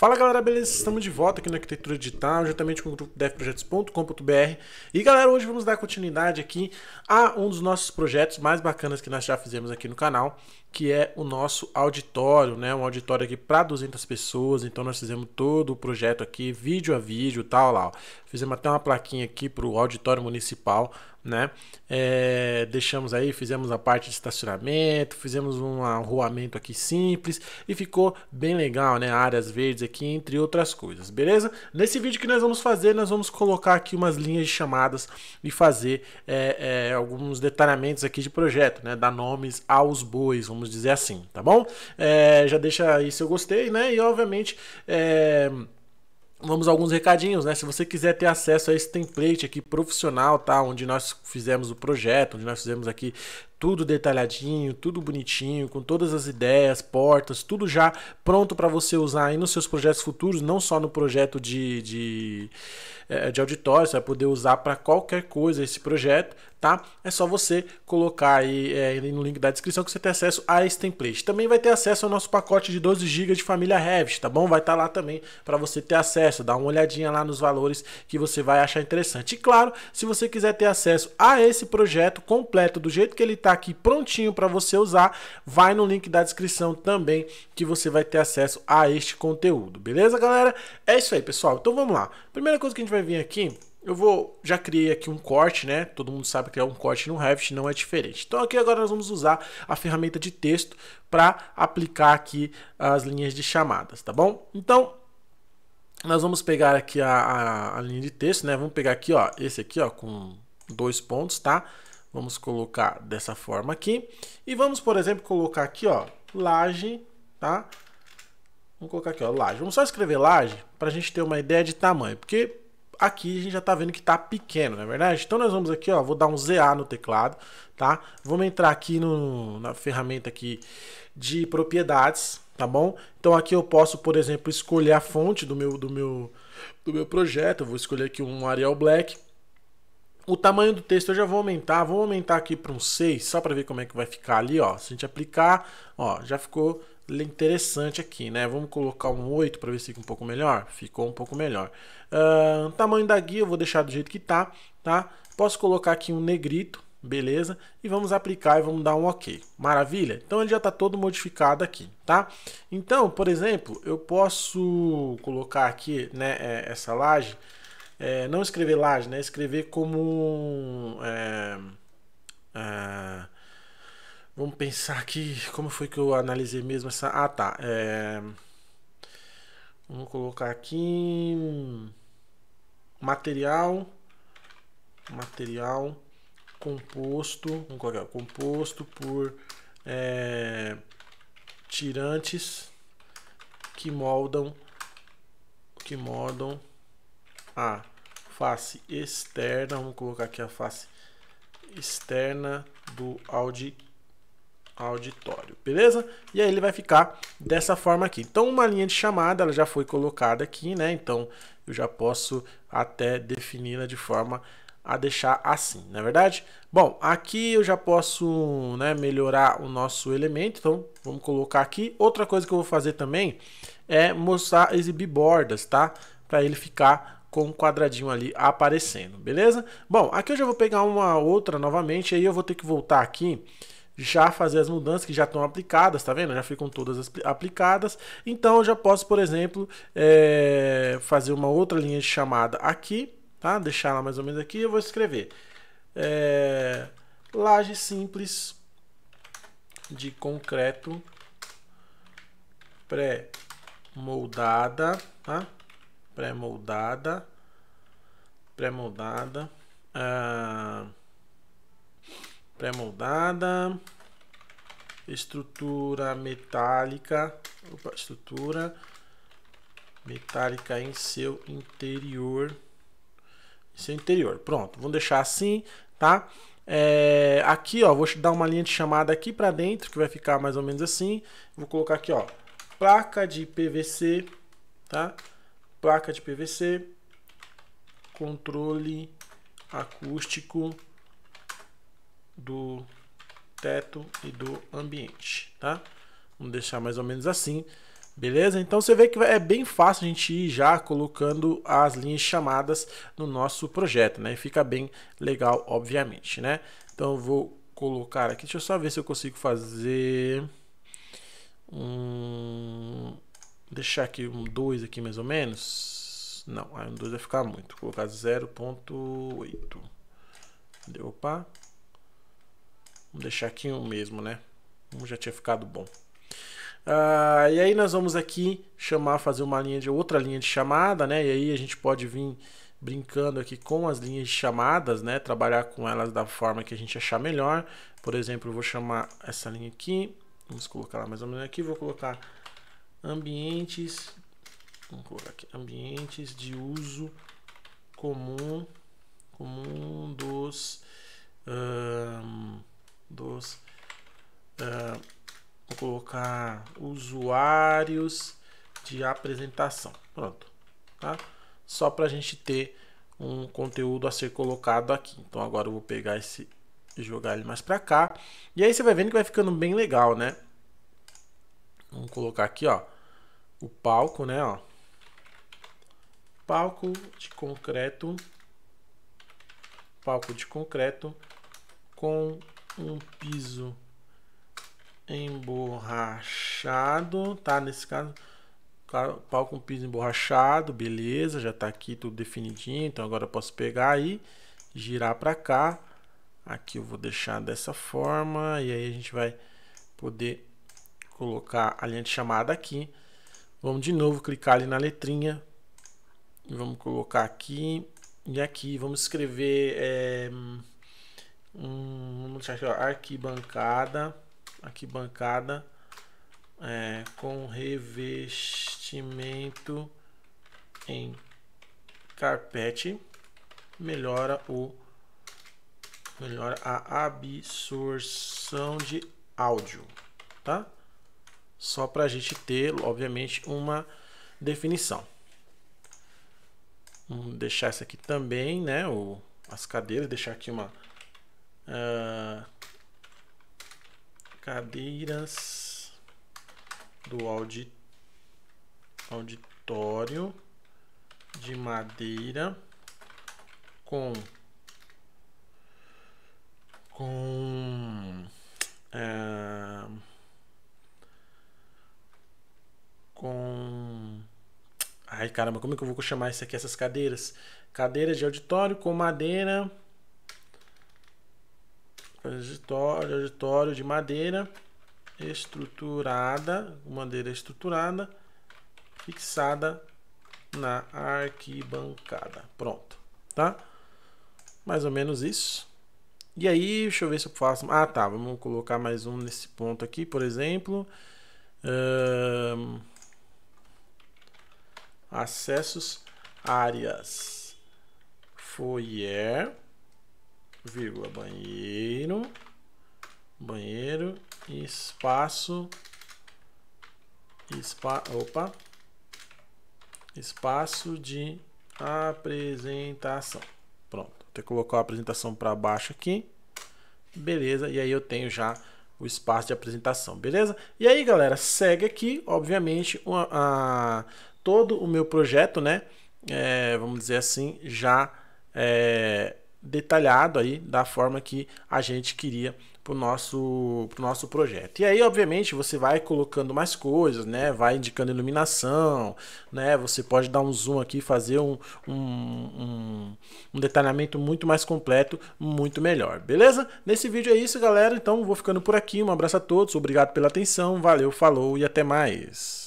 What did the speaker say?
Fala galera, beleza? Estamos de volta aqui na Arquitetura Digital, juntamente com o grupo devprojetos.com.br. E galera, hoje vamos dar continuidade aqui a um dos nossos projetos mais bacanas que nós já fizemos aqui no canal, que é o nosso auditório, né? Um auditório aqui para 200 pessoas. Então nós fizemos todo o projeto aqui, vídeo a vídeo, tal lá. Ó. Fizemos até uma plaquinha aqui para o auditório municipal né? É, deixamos aí, fizemos a parte de estacionamento, fizemos um arruamento aqui simples e ficou bem legal, né? Áreas verdes aqui, entre outras coisas, beleza? Nesse vídeo que nós vamos fazer, nós vamos colocar aqui umas linhas de chamadas e fazer é, é, alguns detalhamentos aqui de projeto, né? Dar nomes aos bois, vamos dizer assim, tá bom? É, já deixa aí seu gostei, né? E obviamente... É... Vamos a alguns recadinhos, né? Se você quiser ter acesso a esse template aqui profissional, tá? Onde nós fizemos o projeto, onde nós fizemos aqui tudo detalhadinho, tudo bonitinho, com todas as ideias, portas, tudo já pronto para você usar aí nos seus projetos futuros, não só no projeto de, de, é, de auditório, você vai poder usar para qualquer coisa esse projeto, tá? É só você colocar aí, é, no link da descrição que você tem acesso a esse template. Também vai ter acesso ao nosso pacote de 12 GB de família Revit, tá bom? Vai estar tá lá também para você ter acesso, dá uma olhadinha lá nos valores que você vai achar interessante. E claro, se você quiser ter acesso a esse projeto completo do jeito que ele está está aqui prontinho para você usar. Vai no link da descrição também que você vai ter acesso a este conteúdo, beleza, galera? É isso aí, pessoal. Então vamos lá. Primeira coisa que a gente vai vir aqui eu vou, já criei aqui um corte, né? Todo mundo sabe que é um corte no Revit não é diferente. Então aqui agora nós vamos usar a ferramenta de texto para aplicar aqui as linhas de chamadas, tá bom? Então nós vamos pegar aqui a, a, a linha de texto, né? Vamos pegar aqui, ó, esse aqui, ó, com dois pontos, tá? Vamos colocar dessa forma aqui. E vamos, por exemplo, colocar aqui, ó, laje, tá? Vamos colocar aqui, ó, laje. Vamos só escrever laje para a gente ter uma ideia de tamanho, porque aqui a gente já está vendo que está pequeno, não é verdade? Então nós vamos aqui, ó, vou dar um ZA no teclado, tá? Vamos entrar aqui no, na ferramenta aqui de propriedades, tá bom? Então aqui eu posso, por exemplo, escolher a fonte do meu, do meu, do meu projeto. Eu vou escolher aqui um Arial Black o tamanho do texto eu já vou aumentar, vou aumentar aqui para um 6, só para ver como é que vai ficar ali, ó. Se a gente aplicar, ó, já ficou interessante aqui, né? Vamos colocar um 8 para ver se fica um pouco melhor. Ficou um pouco melhor. Uh, tamanho da guia eu vou deixar do jeito que tá, tá? Posso colocar aqui um negrito, beleza? E vamos aplicar e vamos dar um OK. Maravilha? Então ele já está todo modificado aqui, tá? Então, por exemplo, eu posso colocar aqui né, é, essa laje é, não escrever laje, né? Escrever como é, é, vamos pensar aqui, como foi que eu analisei mesmo essa? Ah, tá. É, vamos colocar aqui material, material composto, vamos colocar composto por é, tirantes que moldam que moldam a face externa, vamos colocar aqui a face externa do audi, auditório, beleza? E aí ele vai ficar dessa forma aqui. Então uma linha de chamada, ela já foi colocada aqui, né? Então eu já posso até defini-la de forma a deixar assim, na é verdade? Bom, aqui eu já posso né, melhorar o nosso elemento, então vamos colocar aqui. Outra coisa que eu vou fazer também é mostrar, exibir bordas, tá? Para ele ficar com um quadradinho ali aparecendo, beleza? Bom, aqui eu já vou pegar uma outra novamente, aí eu vou ter que voltar aqui já fazer as mudanças que já estão aplicadas, tá vendo? Já ficam todas aplicadas. Então eu já posso, por exemplo, é... fazer uma outra linha de chamada aqui, tá? Deixar ela mais ou menos aqui. Eu vou escrever é... laje simples de concreto pré-moldada, tá? pré-moldada, pré-moldada, ah, pré-moldada, estrutura metálica, opa, estrutura metálica em seu interior, em seu interior. Pronto, vamos deixar assim, tá? É, aqui, ó, vou dar uma linha de chamada aqui para dentro, que vai ficar mais ou menos assim. Vou colocar aqui, ó, placa de PVC, tá? placa de PVC, controle acústico do teto e do ambiente, tá? Vamos deixar mais ou menos assim, beleza? Então você vê que é bem fácil a gente ir já colocando as linhas chamadas no nosso projeto, né? E fica bem legal, obviamente, né? Então eu vou colocar aqui, deixa eu só ver se eu consigo fazer... deixar aqui um 2 aqui mais ou menos. Não, aí um 2 vai ficar muito. Vou colocar 0.8. Deu opa. Vamos deixar aqui um mesmo, né? já tinha ficado bom. Ah, e aí nós vamos aqui chamar, fazer uma linha de outra linha de chamada, né? E aí a gente pode vir brincando aqui com as linhas de chamadas, né? Trabalhar com elas da forma que a gente achar melhor. Por exemplo, eu vou chamar essa linha aqui. Vamos colocar mais ou menos aqui. Vou colocar ambientes, vamos colocar aqui, ambientes de uso comum, comum dos, um, dos vou colocar usuários de apresentação, pronto, tá? Só para a gente ter um conteúdo a ser colocado aqui. Então agora eu vou pegar esse e jogar ele mais para cá. E aí você vai vendo que vai ficando bem legal, né? Vamos colocar aqui, ó, o palco, né, ó. Palco de concreto, palco de concreto com um piso emborrachado, tá? Nesse caso, palco com piso emborrachado, beleza, já tá aqui tudo definidinho, então agora eu posso pegar aí, girar para cá, aqui eu vou deixar dessa forma e aí a gente vai poder colocar a linha de chamada aqui. Vamos de novo clicar ali na letrinha. E vamos colocar aqui e aqui. Vamos escrever... É, um, vamos deixar aqui, ó, arquibancada. Arquibancada. É, com revestimento em carpete. Melhora o... Melhora a absorção de áudio, tá? só para a gente ter, obviamente, uma definição. Vamos deixar isso aqui também, né? O, as cadeiras, deixar aqui uma... Uh, cadeiras do audi, auditório de madeira com... com... Uh, com. Ai caramba, como é que eu vou chamar isso aqui, essas cadeiras? cadeiras de auditório com madeira. Auditório, auditório de madeira estruturada, madeira estruturada, fixada na arquibancada. Pronto, tá? Mais ou menos isso. E aí, deixa eu ver se eu faço. Ah, tá. Vamos colocar mais um nesse ponto aqui, por exemplo acessos áreas foyer vírgula banheiro banheiro espaço spa, opa espaço de apresentação pronto até ter que colocar a apresentação para baixo aqui beleza e aí eu tenho já o espaço de apresentação, beleza? E aí, galera, segue aqui, obviamente, uma, a, todo o meu projeto, né? É, vamos dizer assim, já é, detalhado aí da forma que a gente queria pro nosso, pro nosso projeto. E aí, obviamente, você vai colocando mais coisas, né? Vai indicando iluminação, né? Você pode dar um zoom aqui, fazer um, um, um, um detalhamento muito mais completo, muito melhor, beleza? Nesse vídeo é isso, galera. Então, vou ficando por aqui. Um abraço a todos, obrigado pela atenção, valeu, falou e até mais.